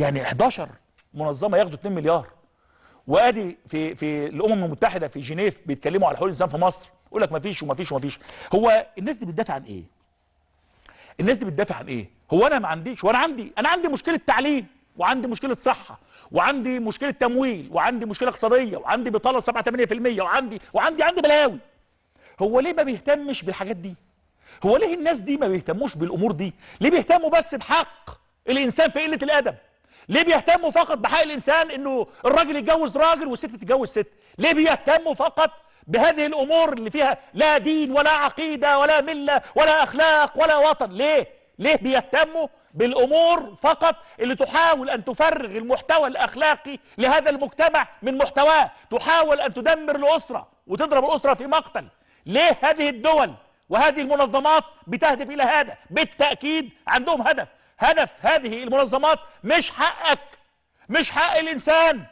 يعني 11 منظمه ياخدوا 2 مليار وادي في في الامم المتحده في جنيف بيتكلموا على حقوق الانسان في مصر يقول لك ما فيش وما فيش وما فيش هو الناس دي بتدافع عن ايه الناس دي بتدافع عن ايه هو انا ما عنديش وانا عندي انا عندي مشكله تعليم وعندي مشكله صحه وعندي مشكله تمويل وعندي مشكله اقتصاديه وعندي بطاله 7 8% وعندي وعندي عندي بلاوي هو ليه ما بيهتمش بالحاجات دي هو ليه الناس دي ما بيهتموش بالامور دي ليه بيهتموا بس بحق الانسان في قله الادب ليه بيهتموا فقط بحق الانسان انه الراجل يتجوز راجل والست تتجوز ست ليه بيهتموا فقط بهذه الامور اللي فيها لا دين ولا عقيده ولا مله ولا اخلاق ولا وطن ليه ليه بيهتموا بالامور فقط اللي تحاول ان تفرغ المحتوى الاخلاقي لهذا المجتمع من محتواه تحاول ان تدمر الاسره وتضرب الاسره في مقتل ليه هذه الدول وهذه المنظمات بتهدف الى هذا بالتاكيد عندهم هدف هدف هذه المنظمات مش حقك مش حق الانسان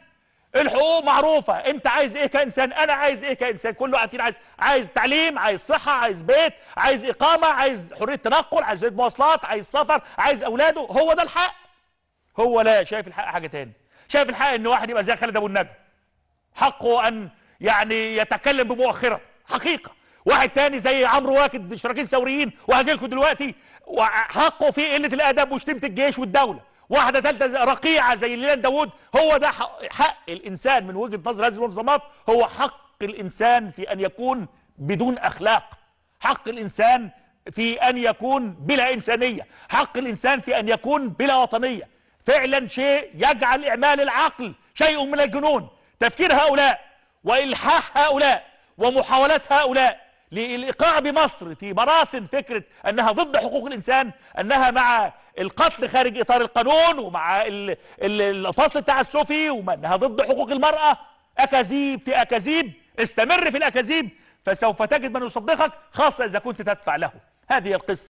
الحقوق معروفه انت عايز ايه كانسان انا عايز ايه كانسان كله عارفين عايز عايز تعليم عايز صحه عايز بيت عايز اقامه عايز حريه تنقل عايز حريه مواصلات عايز سفر عايز اولاده هو ده الحق هو لا شايف الحق حاجه تاني شايف الحق ان واحد يبقى زي خالد ابو النجا حقه ان يعني يتكلم بمؤخره حقيقه واحد تاني زي عمرو واكد اشتراكيين ثوريين وهجي لكم دلوقتي حقه فيه قله الادب وشتيمه الجيش والدوله واحده ثالثه رقيعه زي ليلان داوود هو ده حق الانسان من وجهه نظر هذه المنظمات هو حق الانسان في ان يكون بدون اخلاق حق الانسان في ان يكون بلا انسانيه حق الانسان في ان يكون بلا وطنيه فعلا شيء يجعل اعمال العقل شيء من الجنون تفكير هؤلاء والحاح هؤلاء ومحاولات هؤلاء للإيقاع بمصر في براثن فكرة أنها ضد حقوق الإنسان أنها مع القتل خارج إطار القانون ومع الفصل التعسفي وأنها ضد حقوق المرأة أكاذيب في أكاذيب استمر في الأكاذيب فسوف تجد من يصدقك خاصة إذا كنت تدفع له هذه القصة